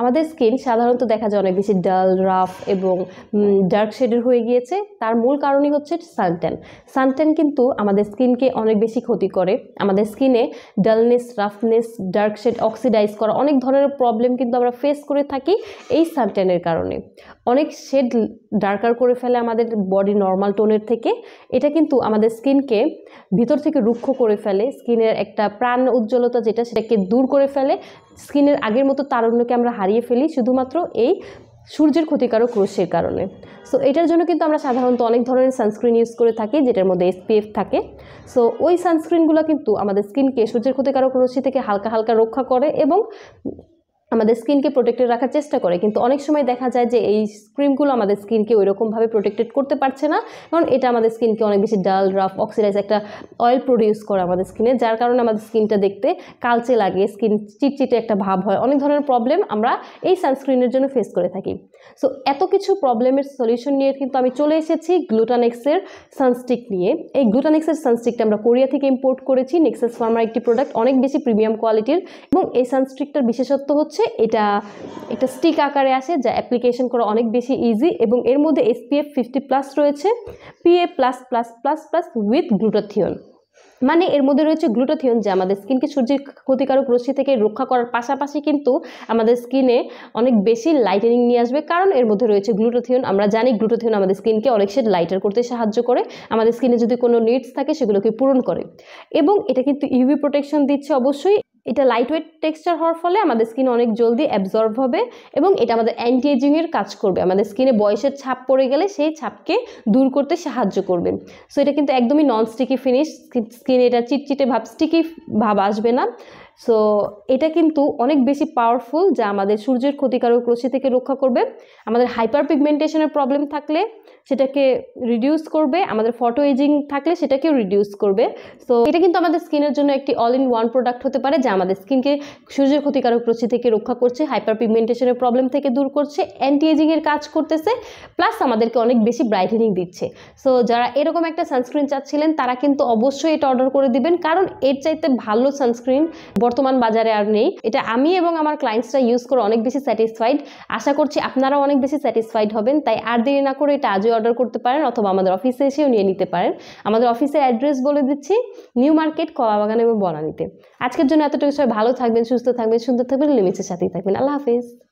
আমাদের স্কিন সাধারণত দেখা যায় অনেক বেশি ডাল রাফ এবং ডার্ক শেডের হয়ে গিয়েছে তার মূল কারণই হচ্ছে সানট্যান সানট্যান কিন্তু আমাদের স্কিনকে অনেক বেশি ক্ষতি করে আমাদের স্কিনে dullness roughness dark shade oxidize করা অনেক ধরনের প্রবলেম কিন্তু আমরা ফেস করে থাকি এই সানট্যানের কারণে অনেক শেড ডার্কার করে ফেলে আমাদের বডি নর্মাল টোনের থেকে এটা কিন্তু আমাদের স্কিনকে ভিতর থেকে রুক্ষ করে ফেলে স্কিনের একটা প্রাণ উজ্জ্বলতা যেটা সেটাকে দূর করে ফেলে স্কিনের আগের মতো তারুণ্যকে আমরা হারিয়ে ফেলি শুধুমাত্র এই সূর্যের ক্ষতিকারক রশ্মির কারণে সো এটার জন্য কিন্তু আমরা সাধারণত অনেক ধরনের সানস্ক্রিন ইউজ করে থাকি যেটার মধ্যে এসপিএফ থাকে সো ওই সানস্ক্রিনগুলো কিন্তু আমাদের স্কিনকে সূর্যের ক্ষতিকারক রশ্মি থেকে হালকা হালকা রক্ষা করে এবং আমাদের স্কিনকে প্রোটেক্টেড রাখার চেষ্টা করে কিন্তু অনেক সময় দেখা যায় যে এই ক্রিমগুলো আমাদের স্কিনকে ওইরকমভাবে প্রোটেক্টেড করতে পারছে না কারণ এটা আমাদের স্কিনকে অনেক বেশি ডাল রাফ অক্সিডাইজ একটা অয়েল প্রডিউস করে আমাদের স্কিনে যার কারণে আমাদের স্কিনটা দেখতে কালচে লাগে স্কিন চিটচিটে একটা ভাব হয় অনেক ধরনের প্রবলেম আমরা এই সানস্ক্রিনের জন্য ফেস করে থাকি সো এত কিছু প্রবলেমের সলিউশন নিয়ে কিন্তু আমি চলে এসেছি গ্লুটানেক্সের সানস্টিক নিয়ে এই গ্লুটানেক্সের সানস্টিকটা আমরা কোরিয়া থেকে ইম্পোর্ট করেছি নেক্সাস ফার্মার একটি প্রোডাক্ট অনেক বেশি প্রিমিয়াম কোয়ালিটির এবং এই সানস্টিকটার বিশেষত্ব হচ্ছে হচ্ছে এটা একটা স্টিক আকারে আসে যা অ্যাপ্লিকেশন করা অনেক বেশি ইজি এবং এর মধ্যে এসপিএফ ফিফটি প্লাস রয়েছে PA plus plus plus plus with glutathione মানে এর মধ্যে রয়েছে গ্লুটোথিয়ন যা আমাদের স্কিনকে সূর্যের ক্ষতিকারক রশ্মি থেকে রক্ষা করার পাশাপাশি কিন্তু আমাদের স্কিনে অনেক বেশি লাইটেনিং নিয়ে আসবে কারণ এর মধ্যে রয়েছে গ্লুটোথিয়ন আমরা জানি গ্লুটোথিয়ন আমাদের স্কিনকে অনেক সে লাইটার করতে সাহায্য করে আমাদের স্কিনে যদি কোনো নিডস থাকে সেগুলোকে পূরণ করে এবং এটা কিন্তু ইউভি প্রোটেকশন দিচ্ছে অবশ্যই এটা লাইটওয়েট টেক্সচার হওয়ার ফলে আমাদের স্কিন অনেক জলদি অ্যাবজর্ব হবে এবং এটা আমাদের অ্যান্টি এজিংয়ের কাজ করবে আমাদের স্কিনে বয়সের ছাপ পড়ে গেলে সেই ছাপকে দূর করতে সাহায্য করবে সো এটা কিন্তু একদমই নন স্টিকি ফিনিশ স্কিনে এটা চিটচিটে ভাব স্টিকি ভাব আসবে না সো এটা কিন্তু অনেক বেশি পাওয়ারফুল যা আমাদের সূর্যের ক্ষতিকারক রশ্মি থেকে রক্ষা করবে আমাদের হাইপার পিগমেন্টেশনের প্রবলেম থাকলে সেটাকে রিডিউস করবে আমাদের ফটো এজিং থাকলে সেটাকেও রিডিউস করবে সো এটা কিন্তু আমাদের স্কিনের জন্য একটি অল ইন ওয়ান প্রোডাক্ট হতে পারে যা আমাদের স্কিনকে সূর্যের ক্ষতিকারক রশ্মি থেকে রক্ষা করছে হাইপার পিগমেন্টেশনের প্রবলেম থেকে দূর করছে অ্যান্টি এজিংয়ের কাজ করতেছে প্লাস আমাদেরকে অনেক বেশি ব্রাইটেনিং দিচ্ছে সো যারা এরকম একটা সানস্ক্রিন চাচ্ছিলেন তারা কিন্তু অবশ্যই এটা অর্ডার করে দিবেন কারণ এর চাইতে ভালো সানস্ক্রিন বর্তমান বাজারে আর নেই এটা আমি এবং আমার ক্লায়েন্টসরা ইউজ করে অনেক বেশি স্যাটিসফাইড আশা করছি আপনারা অনেক বেশি স্যাটিসফাইড হবেন তাই আর দেরি না করে এটা আজই অর্ডার করতে পারেন অথবা আমাদের অফিসে এসেও নিয়ে নিতে পারেন আমাদের অফিসের অ্যাড্রেস বলে দিচ্ছি নিউ মার্কেট কলাবাগান এবং বনানিতে আজকের জন্য এতটুকু সবাই ভালো থাকবেন সুস্থ থাকবেন সুন্দর থাকবেন লিমিটের সাথেই থাকবেন আল্লাহ হাফিজ